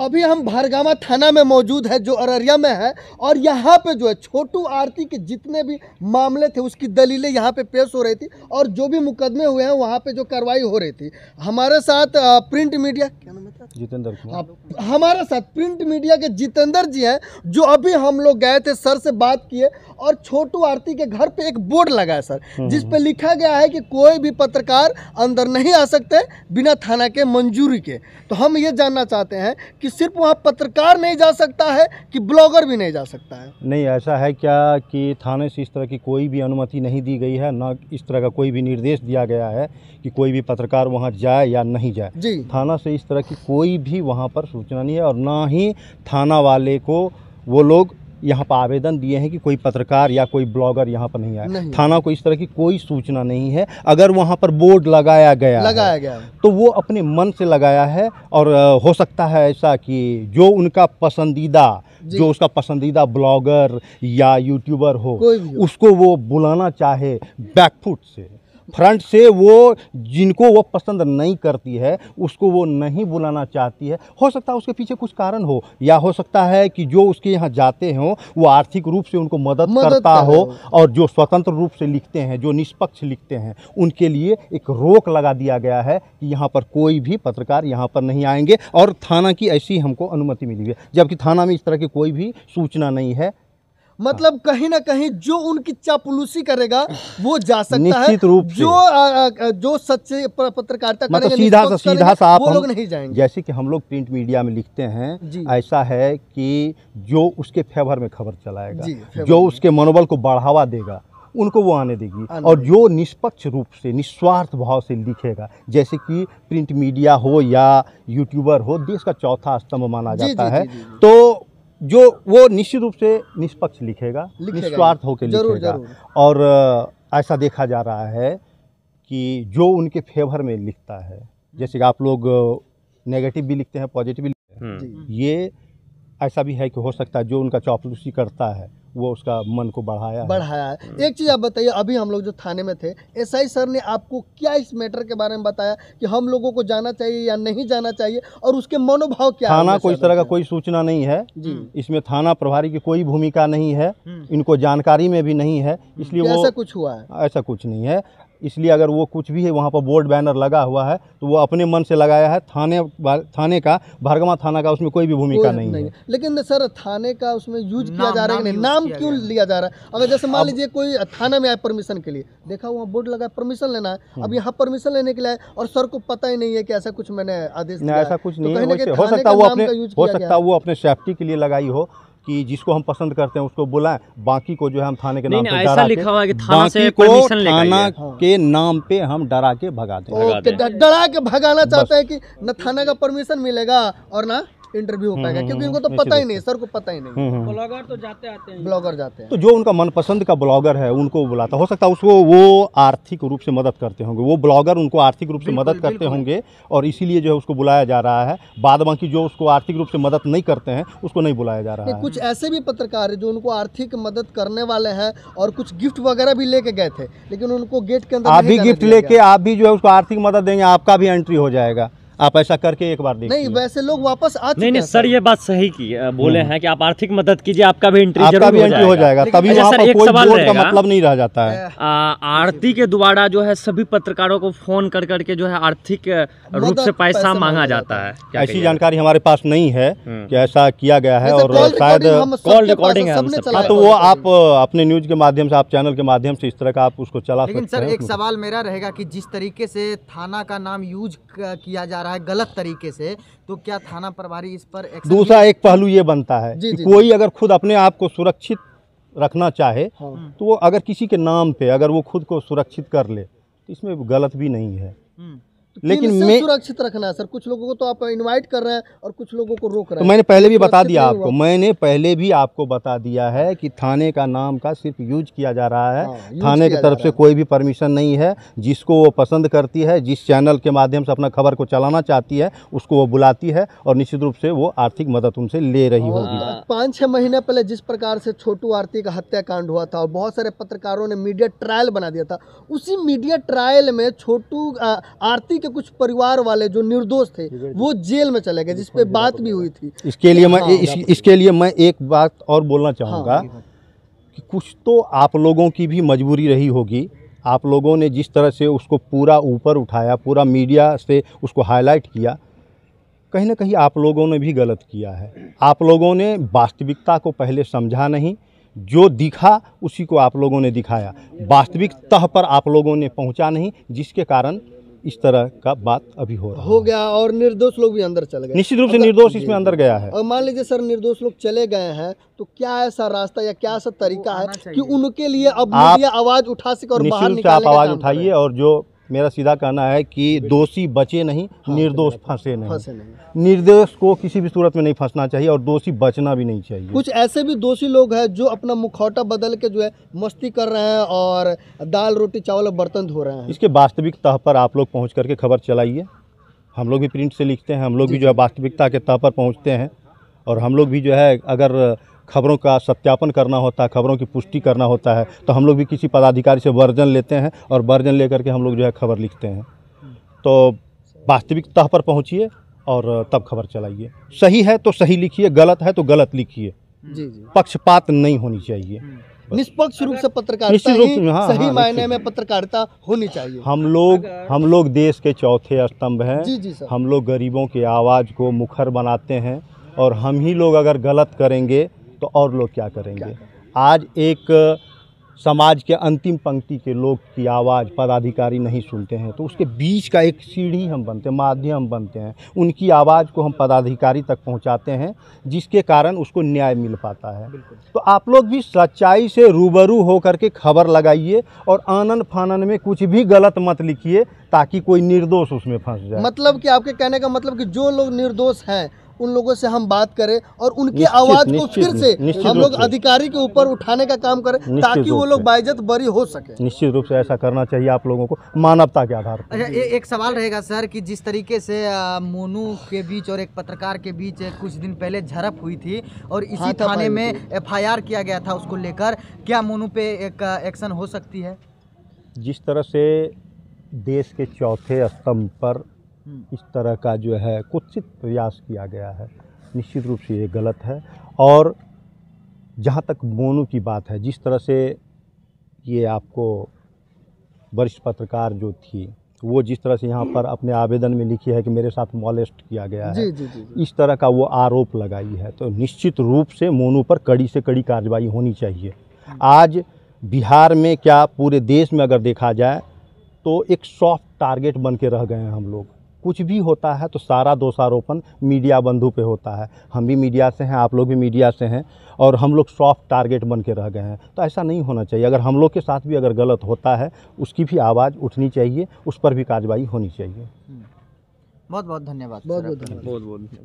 अभी हम भरगामा थाना में मौजूद है जो अररिया में है और यहाँ पे जो है छोटू आरती के जितने भी मामले थे उसकी दलीलें यहाँ पे पेश हो रही थी और जो भी मुकदमे हुए हैं वहाँ पे जो कार्रवाई हो रही थी हमारे साथ प्रिंट मीडिया क्या है जितेंद्र हाँ, हमारे साथ प्रिंट मीडिया के जितेंद्र जी हैं जो अभी हम लोग गए थे सर से बात किए और छोटू आरती के घर पे एक बोर्ड लगा है सर हम्म, जिस पे हम्म। लिखा गया है कि कोई भी पत्रकार अंदर नहीं आ सकते बिना थाना के मंजूरी के तो हम ये जानना चाहते हैं कि सिर्फ वहाँ पत्रकार नहीं जा सकता है कि ब्लॉगर भी नहीं जा सकता है नहीं ऐसा है क्या कि थाने से इस तरह की कोई भी अनुमति नहीं दी गई है ना इस तरह का कोई भी निर्देश दिया गया है कि कोई भी पत्रकार वहाँ जाए या नहीं जाए जी थाना से इस तरह की कोई भी वहाँ पर सूचना नहीं है और ना ही थाना वाले को वो लोग यहाँ पर आवेदन दिए हैं कि कोई पत्रकार या कोई ब्लॉगर यहाँ पर नहीं आए थाना को इस तरह की कोई सूचना नहीं है अगर वहाँ पर बोर्ड लगाया गया लगाया गया तो वो अपने मन से लगाया है और हो सकता है ऐसा कि जो उनका पसंदीदा जो उसका पसंदीदा ब्लॉगर या यूट्यूबर हो उसको वो बुलाना चाहे बैकफुट से फ्रंट से वो जिनको वो पसंद नहीं करती है उसको वो नहीं बुलाना चाहती है हो सकता है उसके पीछे कुछ कारण हो या हो सकता है कि जो उसके यहाँ जाते हों वो आर्थिक रूप से उनको मदद, मदद करता हो और जो स्वतंत्र रूप से लिखते हैं जो निष्पक्ष लिखते हैं उनके लिए एक रोक लगा दिया गया है कि यहाँ पर कोई भी पत्रकार यहाँ पर नहीं आएंगे और थाना की ऐसी हमको अनुमति मिली है जबकि थाना में इस तरह की कोई भी सूचना नहीं है मतलब कहीं ना कहीं जो उनकी चापलूसी करेगा वो जा सकता है रूप जो आ, आ, जो सच्चे पत्रकारिता मतलब सीधा सा सीधा सा आप लोग नहीं जाएंगे जैसे कि हम लोग प्रिंट मीडिया में लिखते हैं ऐसा है कि जो उसके फेवर में खबर चलाएगा जो उसके मनोबल को बढ़ावा देगा उनको वो आने देगी आने और जो निष्पक्ष रूप से निस्वार्थ भाव से लिखेगा जैसे कि प्रिंट मीडिया हो या यूट्यूबर हो देश का चौथा स्तंभ माना जाता जी, है जी, जी, तो जो वो निश्चित रूप से निष्पक्ष लिखेगा निस्वार्थ होकर लिखेगा और ऐसा देखा जा रहा है कि जो उनके फेवर में लिखता है जैसे कि आप लोग नेगेटिव भी लिखते हैं पॉजिटिव भी लिखते हैं हम्म। ये ऐसा भी है कि हो सकता है जो उनका चौपलूसी करता है वो उसका मन को बढ़ाया बढ़ाया है एक चीज़ आप बताइए अभी हम लोग जो थाने में थे एसआई सर ने आपको क्या इस मैटर के बारे में बताया कि हम लोगों को जाना चाहिए या नहीं जाना चाहिए और उसके मनोभाव क्या थाना को इस तरह का कोई सूचना नहीं है इसमें थाना प्रभारी की कोई भूमिका नहीं है हम्म। इनको जानकारी में भी नहीं है इसलिए हम्म। ऐसा कुछ हुआ है ऐसा कुछ नहीं है इसलिए अगर वो कुछ भी है वहाँ पर बोर्ड बैनर लगा हुआ है तो वो अपने मन से लगाया है थाने थाने का भरगमा थाना का उसमें कोई भी भूमिका नहीं, नहीं है लेकिन सर थाने का उसमें यूज किया जा रहा है नाम क्यों लिया जा रहा है अगर जैसे मान लीजिए कोई थाना में आए परमिशन के लिए देखा वहाँ बोर्ड लगा परमिशन लेना है अब हम्म। यहाँ परमिशन लेने के लिए और सर को पता ही नहीं है कि ऐसा कुछ मैंने आदेश ऐसा कुछ तो नहीं हो सकता वो अपने हो सकता वो अपने सेफ्टी के लिए लगाई हो कि जिसको हम पसंद करते हैं उसको बुलाएं बाकी को जो है हम थाने के नाम पे डरा लिखा हुआ कि थाना से परमिशन थाना हाँ। के नाम पे हम डरा के भगा दें डरा के भगाना चाहते हैं कि न थाना का परमिशन मिलेगा और ना इंटरव्यू हो पाएगा हम्म, क्योंकि उनको हम्म, तो हम्म, पता ही नहीं सर को पता ही नहीं ब्लॉगर तो जाते आते हैं ब्लॉगर जाते हैं तो जो उनका मनपसंद का ब्लॉगर है उनको बुलाता हो सकता है उसको वो आर्थिक रूप से मदद करते होंगे वो ब्लॉगर उनको आर्थिक रूप से मदद करते होंगे और इसीलिए जो है उसको बुलाया जा रहा है बाद बाकी जो उसको आर्थिक रूप से मदद नहीं करते हैं उसको नहीं बुलाया जा रहा है कुछ ऐसे भी पत्रकार है जो उनको आर्थिक मदद करने वाले हैं और कुछ गिफ्ट वगैरह भी लेके गए थे लेकिन उनको गेट के अंदर आप भी गिफ्ट लेके आप भी जो है उसको आर्थिक मदद देंगे आपका भी एंट्री हो जाएगा आप ऐसा करके एक बार देखिए नहीं वैसे लोग वापस आ नहीं नहीं सर ये बात सही की बोले हम्म। हैं कि आप आर्थिक मदद कीजिए आपका भी एंट्री आपका भी एंट्री हो जाएगा तभी अच्छा, वहाँ एक कोई बोर्ड का मतलब नहीं रह जाता है आरती के द्वारा जो है सभी पत्रकारों को फोन कर करके जो है आर्थिक रूप से पैसा मांगा जाता है ऐसी जानकारी हमारे पास नहीं है हम्म। की ऐसा किया गया है और शायद कॉल रिकॉर्डिंग है हाँ, तो वो आप अपने न्यूज के माध्यम से आप चैनल के माध्यम से इस तरह का आप उसको चला सकते हैं सर एक सवाल मेरा रहेगा कि जिस तरीके से थाना का नाम यूज किया जा जा रहा है गलत तरीके से तो क्या थाना प्रभारी इस पर दूसरा एक पहलू ये बनता है जी, जी, कोई अगर खुद अपने आप को सुरक्षित रखना चाहे हाँ। हाँ। तो वो अगर किसी के नाम पे अगर वो खुद को सुरक्षित कर ले तो इसमें गलत भी नहीं है हम्म। तो लेकिन मैं सुरक्षित रखना है सर कुछ लोगों को तो आप इनवाइट कर रहे हैं और कुछ लोगों को रोक रहे तो हैं तो मैंने पहले भी तो बता दिया आपको मैंने पहले भी आपको बता दिया है कि थाने का नाम का सिर्फ यूज किया जा रहा है आ, हाँ, थाने की तरफ से कोई भी परमिशन नहीं है जिसको वो पसंद करती है जिस चैनल के माध्यम से अपना खबर को चलाना चाहती है उसको वो बुलाती है और निश्चित रूप से वो आर्थिक मदद उनसे ले रही हाँ। होगी पाँच छः महीने पहले जिस प्रकार से छोटू आरती का हत्याकांड हुआ था और बहुत सारे पत्रकारों ने मीडिया ट्रायल बना दिया था उसी मीडिया ट्रायल में छोटू आरती के कुछ परिवार वाले जो निर्दोष थे वो जेल में चले गए जिसपे बात भी हुई थी इसके लिए मैं हाँ। इसके लिए मैं एक बात और बोलना चाहूँगा हाँ। कि कुछ तो आप लोगों की भी मजबूरी रही होगी आप लोगों ने जिस तरह से उसको पूरा ऊपर उठाया पूरा मीडिया से उसको हाईलाइट किया कहीं ना कहीं आप लोगों ने भी गलत किया है आप लोगों ने वास्तविकता को पहले समझा नहीं जो दिखा उसी को आप लोगों ने दिखाया वास्तविक तह पर आप लोगों ने पहुंचा नहीं जिसके कारण इस तरह का बात अभी हो रहा हो गया और निर्दोष लोग भी अंदर चले गए निश्चित रूप से निर्दोष इसमें अंदर गया है और मान लीजिए सर निर्दोष लोग चले गए हैं तो क्या ऐसा रास्ता या क्या ऐसा तरीका है कि उनके लिए अब आवाज उठा सके और बाहर आप आवाज उठाइए और जो मेरा सीधा कहना है कि दोषी बचे नहीं हाँ, निर्दोष फंसे नहीं फंसे नहीं निर्दोष को किसी भी सूरत में नहीं फंसना चाहिए और दोषी बचना भी नहीं चाहिए कुछ ऐसे भी दोषी लोग हैं जो अपना मुखौटा बदल के जो है मस्ती कर रहे हैं और दाल रोटी चावल और बर्तन धो रहे हैं इसके वास्तविक तह पर आप लोग पहुँच करके खबर चलाइए हम लोग भी प्रिंट से लिखते हैं हम लोग भी जो है वास्तविकता के तह पर पहुँचते हैं और हम लोग भी जो है अगर खबरों का सत्यापन करना होता है खबरों की पुष्टि करना होता है तो हम लोग भी किसी पदाधिकारी से वर्जन लेते हैं और वर्जन ले करके हम लोग जो है खबर लिखते हैं तो वास्तविक तह पर पहुँचिए और तब खबर चलाइए सही है तो सही लिखिए गलत है तो गलत लिखिए पक्षपात नहीं होनी चाहिए हम्म। निष्पक्ष रूप से पत्रकारिता ही हाँ, सही हाँ, मायने में पत्रकारिता होनी चाहिए हम लोग हम लोग देश के चौथे स्तंभ हैं जी जी हम लोग गरीबों की आवाज़ को मुखर बनाते हैं और हम ही लोग अगर गलत करेंगे तो और लोग क्या करेंगे आज एक समाज के अंतिम पंक्ति के लोग की आवाज़ पदाधिकारी नहीं सुनते हैं तो उसके बीच का एक सीढ़ी हम बनते हैं माध्यम बनते हैं उनकी आवाज़ को हम पदाधिकारी तक पहुंचाते हैं जिसके कारण उसको न्याय मिल पाता है तो आप लोग भी सच्चाई से रूबरू होकर के खबर लगाइए और आनन फानन में कुछ भी गलत मत लिखिए ताकि कोई निर्दोष उसमें फंस जाए मतलब कि आपके कहने का मतलब कि जो लोग निर्दोष हैं उन लोगों से हम बात करें और उनकी आवाज़ को फिर से हम लोग अधिकारी के ऊपर उठाने का काम करें ताकि वो लोग बाइजत बरी हो सके निश्चित रूप से ऐसा करना चाहिए आप लोगों को मानवता के आधार पर अच्छा एक सवाल रहेगा सर कि जिस तरीके से मोनू के बीच और एक पत्रकार के बीच कुछ दिन पहले झड़प हुई थी और इसी हाँ, थाने में एफ किया गया था उसको लेकर क्या मोनू पे एक एक्शन हो सकती है जिस तरह से देश के चौथे स्तंभ पर इस तरह का जो है कुत्सित प्रयास किया गया है निश्चित रूप से ये गलत है और जहाँ तक मोनू की बात है जिस तरह से ये आपको वरिष्ठ पत्रकार जो थी वो जिस तरह से यहाँ पर अपने आवेदन में लिखी है कि मेरे साथ मॉलेस्ट किया गया है जी, जी, जी, इस तरह का वो आरोप लगाई है तो निश्चित रूप से मोनू पर कड़ी से कड़ी कार्रवाई होनी चाहिए हम्म। आज बिहार में क्या पूरे देश में अगर देखा जाए तो एक सॉफ्ट टारगेट बन के रह गए हैं हम लोग कुछ भी होता है तो सारा दोषारोपण मीडिया बंधु पे होता है हम भी मीडिया से हैं आप लोग भी मीडिया से हैं और हम लोग सॉफ्ट टारगेट बन के रह गए हैं तो ऐसा नहीं होना चाहिए अगर हम लोग के साथ भी अगर गलत होता है उसकी भी आवाज़ उठनी चाहिए उस पर भी कार्रवाई होनी चाहिए बहुत बहुत धन्यवाद बहुत बहुत धन्यवाद बहुत बहुत